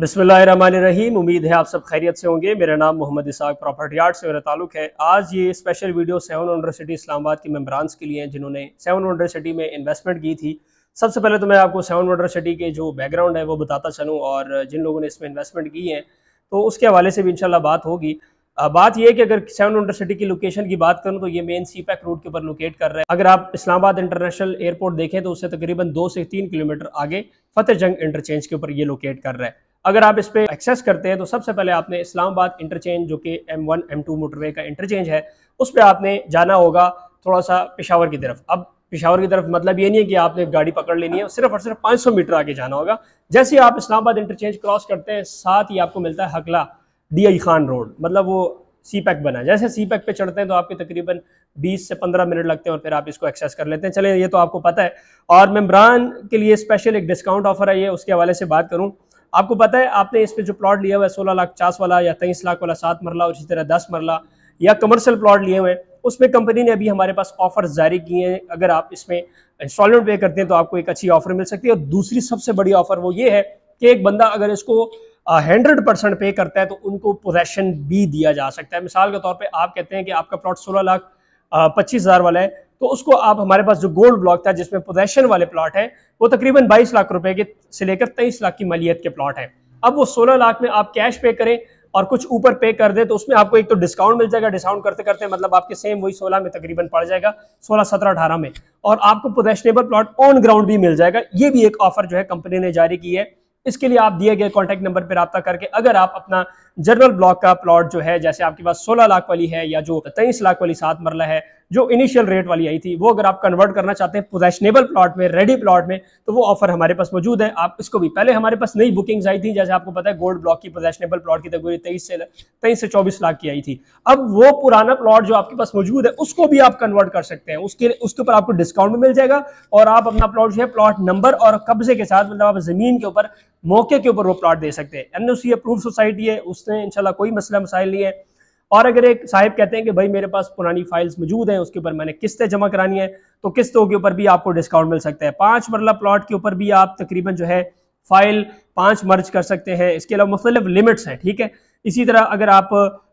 बिसमीम उम्मीद है आप सब खैरियत से होंगे मेरा नाम मोहम्मद इसाक प्रॉपर्टी आर्ट से मेरा ताल्लुक है आज ये special video seven city Islamabad के मेम्बरान्स के लिए जिन्होंने सेवन सिटी में इन्वेस्टमेंट की थी सबसे पहले तो मैं आपको सेवन सिटी के जो बैकग्राउंड है वो बताता चलूँ और जिन लोगों ने इसमें इन्वेस्टमेंट की है तो उसके हवाले से भी इनशाला बात होगी बात यह है कि अगर सेवन सिटी की लोकेशन की बात करूँ तो ये मेन सी पैक रोड के ऊपर लोकेट कर रहा है अगर आप इस्लामाबाद इंटरनेशनल एयरपोर्ट देखें तो उससे तकरीबन दो से तीन किलोमीटर आगे फतेह जंग इंटरचेंज के ऊपर ये लोकेट कर रहा है अगर आप इस पर एक्सेस करते हैं तो सबसे पहले आपने इस्लामाबाद इंटरचेंज जो कि M one M two motorway का इंटरचेंज है उस पर आपने जाना होगा थोड़ा सा पिशावर की तरफ अब पिशावर की तरफ मतलब ये नहीं है कि आपने गाड़ी पकड़ लेनी है सिर्फ और सिर्फ 500 मीटर आगे जाना होगा जैसे ही आप इस्लामाबाद इंटरचेंज क्रॉस करते हैं साथ ही आपको मिलता है Hakla D I Khan road मतलब वो सी पैक बना जैसे सी पैक पे चढ़ते हैं तो आपके तकरीबन 20 से 15 मिनट लगते हैं और फिर आप इसको एक्सेस कर लेते हैं चले ये तो आपको पता है और मेम्बरान के लिए स्पेशल एक डिस्काउंट ऑफर है ये उसके हवाले से बात करूँ आपको पता है आपने इस पे जो प्लॉट लिया हुआ है सोलह लाख पचास वाला या तेईस लाख वाला सात मरला और इसी तरह दस मरला या कमर्शियल प्लॉट लिए हुए हैं उसमें कंपनी ने अभी हमारे पास ऑफर जारी किए हैं अगर आप इसमें इंस्टॉलमेंट पे करते हैं तो आपको एक अच्छी ऑफर मिल सकती है और दूसरी सबसे बड़ी ऑफर वो ये है कि एक बंदा अगर इसको हंड्रेड परसेंट पे करता है तो उनको पोजेशन भी दिया जा सकता है मिसाल के तौर पर आप कहते हैं कि आपका प्लॉट सोलह लाख पच्चीस हज़ार वाला है तो उसको आप हमारे पास जो गोल्ड ब्लॉक था जिसमें पोजेशन वाले प्लॉट हैं वो तकरीबन 22 लाख रुपए के से लेकर 23 लाख की मलियत के प्लॉट हैं अब वो 16 लाख में आप कैश पे करें और कुछ ऊपर पे कर दें तो उसमें आपको एक तो डिस्काउंट मिल जाएगा डिस्काउंट करते करते मतलब आपके सेम वही सोलह में तकरीबन पड़ जाएगा सोलह सत्रह अठारह में और आपको पोजेशनेबल प्लॉट ऑन ग्राउंड भी मिल जाएगा ये भी एक ऑफर जो है कंपनी ने जारी की है इसके लिए आप दिए गए कॉन्टैक्ट नंबर पर रबा करके अगर आप अपना जनरल ब्लॉक का प्लॉट जो है जैसे आपके पास 16 लाख वाली है या जो तेईस लाख वाली सात मरला है जो इनिशियल रेट वाली आई थी वो अगर आप कन्वर्ट करना चाहते हैं पोजेशनेबल प्लॉट में रेडी प्लॉट में तो वो ऑफर हमारे पास मौजूद है आप इसको भी पहले हमारे पास नई बुकिंग्स आई थी जैसे आपको पता है गोल्ड ब्लॉक की पोजेशनेबल प्लॉट की तकरीबन तेईस से तेईस से चौबीस लाख की आई थी अब वो पुराना प्लॉट जो आपके पास मौजूद है उसको भी आप कन्वर्ट कर सकते हैं उसके उसके ऊपर आपको डिस्काउंट भी मिल जाएगा और आप अपना प्लॉट जो है प्लॉट नंबर और कब्जे के साथ मतलब आप जमीन के ऊपर मौके के ऊपर वो प्लॉट दे सकते हैं एनओसी अप्रूव सोसाइटी है उसने इनशाला कोई मसला मसाइल नहीं है और अगर एक साहब कहते हैं कि भाई मेरे पास पुरानी फाइल्स मौजूद हैं उसके ऊपर मैंने किस्तें जमा करानी है तो किस्तों के ऊपर भी आपको डिस्काउंट मिल सकता है पांच मरला प्लॉट के ऊपर भी आप तकरीबन जो है फाइल पांच मर्ज कर सकते हैं इसके अलावा मुख्तलिफ लिमिट्स हैं ठीक है इसी तरह अगर आप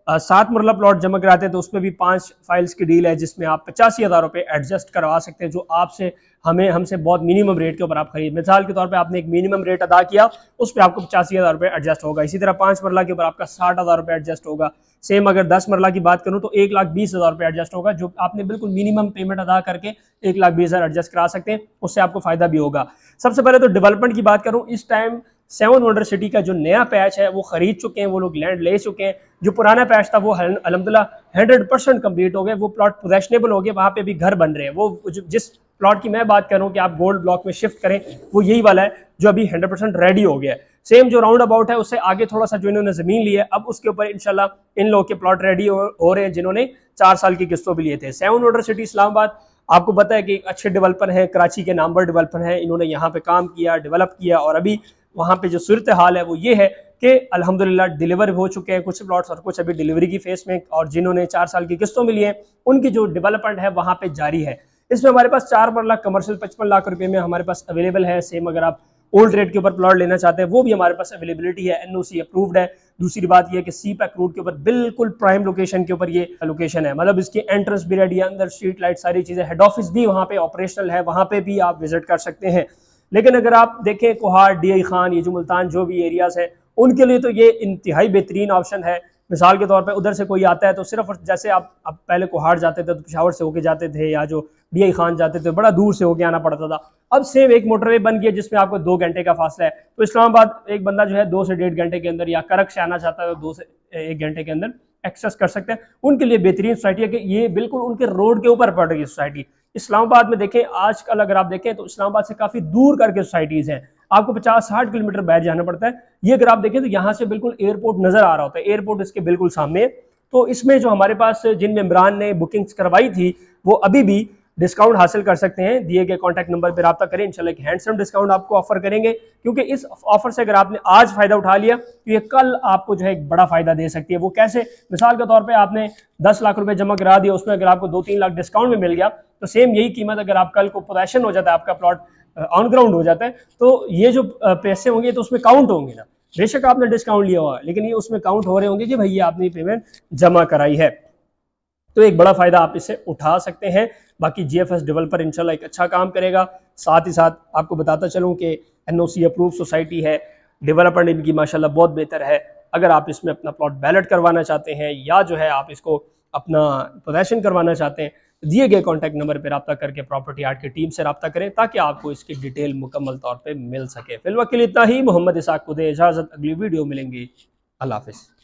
सात मरला प्लॉट जमा कराते हैं तो उसमें भी पांच फाइल्स की डील है जिसमें आप पचासी हज़ार रुपये एडजस्ट करवा सकते हैं जो आपसे हमें हमसे बहुत मिनिमम रेट के ऊपर आप खरीद मिसाल के तौर पे आपने एक मिनिमम रेट अदा किया उस पर आपको पचासी हज़ार रुपये एडजस्ट होगा इसी तरह पांच मरला के ऊपर आपका साठ हज़ार रुपए एडजस्ट होगा सेम अगर दस मरला की बात करूँ तो एक लाख बीस हज़ार रुपए एडजस्ट होगा जो आपने बिल्कुल मिनिमम पेमेंट अदा करके एक लाख बीस हज़ार एडजस्ट करा सकते हैं उससे आपको फ़ायदा भी होगा सबसे पहले तो डेवलपमेंट की बात करूँ इस टाइम सेवन वंडर सिटी का जो नया पैच है वो खरीद चुके हैं वो लोग लैंड ले चुके हैं जो पुराना पैच था वो अलहमदिल्ला हंड्रेड परसेंट कम्प्लीट हो गए वो प्लॉट पोजेशनेबल हो गए वहाँ पे भी घर बन रहे हैं वो जिस प्लॉट की मैं बात कर रहा हूँ कि आप गोल्ड ब्लॉक में शिफ्ट करें वो यही वाला है जो अभी हंड्रेड परसेंट रेडी हो गया है सेम जो राउंड अबाउट है उससे आगे थोड़ा सा जो इन्होंने ज़मीन ली है अब उसके ऊपर इनशाला इन लोगों के प्लॉट रेडी हो, रहे हैं जिन्होंने चार साल की किस्तों भी लिए थे सेवन ऑर्डर सिटी इस्लामाबाद आपको पता है कि अच्छे डेवलपर हैं कराची के नाम पर डेवलपर हैं इन्होंने यहाँ पे काम किया डेवलप किया और अभी वहाँ पे जो सूरत हाल है वो ये है कि अल्हम्दुलिल्लाह डिलीवर हो चुके हैं कुछ प्लॉट्स और कुछ अभी डिलीवरी की फेस में और जिन्होंने चार साल की किस्तों मिली है उनकी जो डेवलपमेंट है वहाँ पे जारी है इसमें हमारे पास चार लाख कमर्शियल पचपन लाख रुपए में हमारे पास अवेलेबल है सेम अगर आप ओल्ड रेट के ऊपर प्लॉट लेना चाहते हैं वो भी हमारे पास अवेलेबिलिटी है एनओसी अप्रूव्ड है दूसरी बात यह कि सी पैक रोड के ऊपर बिल्कुल प्राइम लोकेशन के ऊपर ये लोकेशन है मतलब इसकी एंट्रेंस भी रेडी है अंदर स्ट्रीट लाइट सारी चीज़ें हेड ऑफिस भी वहाँ पे ऑपरेशनल है वहाँ पे भी आप विजिट कर सकते हैं लेकिन अगर आप देखें कोहार डी खान ये जो मुल्तान जो भी एरियाज़ हैं उनके लिए तो ये इंतहाई बेहतरीन ऑप्शन है मिसाल के तौर पर उधर से कोई आता है तो सिर्फ जैसे आप आप पहले कोहार जाते थे तो पिशावर से होके जाते थे या जो डी खान जाते थे बड़ा दूर से होके आना पड़ता था अब सेम एक मोटरवे बन गया जिसमें आपको दो घंटे का फासला है तो इस्लामाबाद एक बंदा जो है दो से डेढ़ घंटे के अंदर या करक से आना चाहता है तो दो से एक घंटे के अंदर एक्सेस कर सकते हैं उनके लिए बेहतरीन सोसाइटी है कि ये बिल्कुल उनके रोड के ऊपर पड़ रही है सोसाइटी इस्लामाबाद में देखें आज कल अगर आप देखें तो इस्लामाबाद से काफी दूर करके सोसाइटीज हैं आपको 50-60 किलोमीटर बाहर जाना पड़ता है ये अगर आप देखें तो यहाँ से बिल्कुल एयरपोर्ट नजर आ रहा होता है एयरपोर्ट इसके बिल्कुल सामने तो इसमें जो हमारे पास जिन मेम्बरान ने बुकिंग्स करवाई थी वो अभी भी डिस्काउंट हासिल कर सकते हैं दिए गए कॉन्टैक्ट नंबर पर रब्ता करें इनशाला एक हैंडसम डिस्काउंट आपको ऑफर करेंगे क्योंकि इस ऑफर से अगर आपने आज फायदा उठा लिया तो ये कल आपको जो है एक बड़ा फायदा दे सकती है वो कैसे मिसाल के तौर पर आपने दस लाख रुपये जमा करा दिया उसमें अगर आपको दो तीन लाख डिस्काउंट में मिल गया तो सेम यही कीमत अगर आप कल को पोजेशन हो जाता है आपका प्लॉट ऑन ग्राउंड हो जाता है तो ये जो पैसे होंगे तो उसमें काउंट होंगे ना बेशक आपने डिस्काउंट लिया हुआ लेकिन ये उसमें काउंट हो रहे होंगे कि भैया आपने पेमेंट जमा कराई है तो एक बड़ा फायदा आप इसे उठा सकते हैं बाकी जी एफ एस डेवलपर इनशाला एक अच्छा काम करेगा साथ ही साथ आपको बताता चलूँ कि N O C approve society है डेवलपमेंट इनकी माशाल्लाह बहुत बेहतर है अगर आप इसमें अपना प्लॉट बैलेट करवाना चाहते हैं या जो है आप इसको अपना प्रदर्शन करवाना चाहते हैं तो दिए गए कॉन्टैक्ट नंबर पर रबा करके प्रॉपर्टी आर्ट की टीम से रबा करें ताकि आपको इसकी डिटेल मुकम्मल तौर पर मिल सके फिलवा के लिए इतना ही मोहम्मद इसाक को दे इजाज़त अगली वीडियो मिलेंगी अल्लाह हाफिज़